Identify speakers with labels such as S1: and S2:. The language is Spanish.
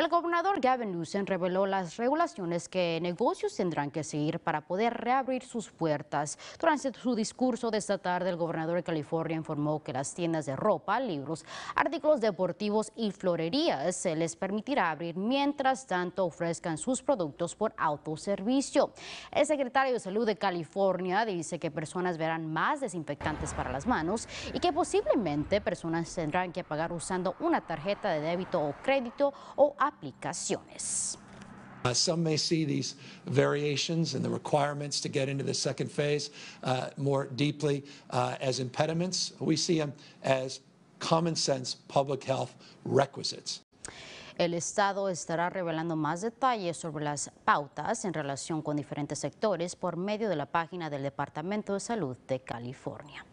S1: El gobernador Gavin Newsom reveló las regulaciones que negocios tendrán que seguir para poder reabrir sus puertas. Durante su discurso de esta tarde, el gobernador de California informó que las tiendas de ropa, libros, artículos deportivos y florerías se les permitirá abrir mientras tanto ofrezcan sus productos por autoservicio. El secretario de Salud de California dice que personas verán más desinfectantes para las manos y que posiblemente personas tendrán que pagar usando una tarjeta de débito o crédito o aplicaciones.
S2: Uh, some may see these variations in the requirements to get into the second phase uh, more deeply uh, as impediments. We see them as common sense public health requisites. El
S1: Estado estará revelando más detalles sobre las pautas en relación con diferentes sectores por medio de la página del Departamento de Salud de California.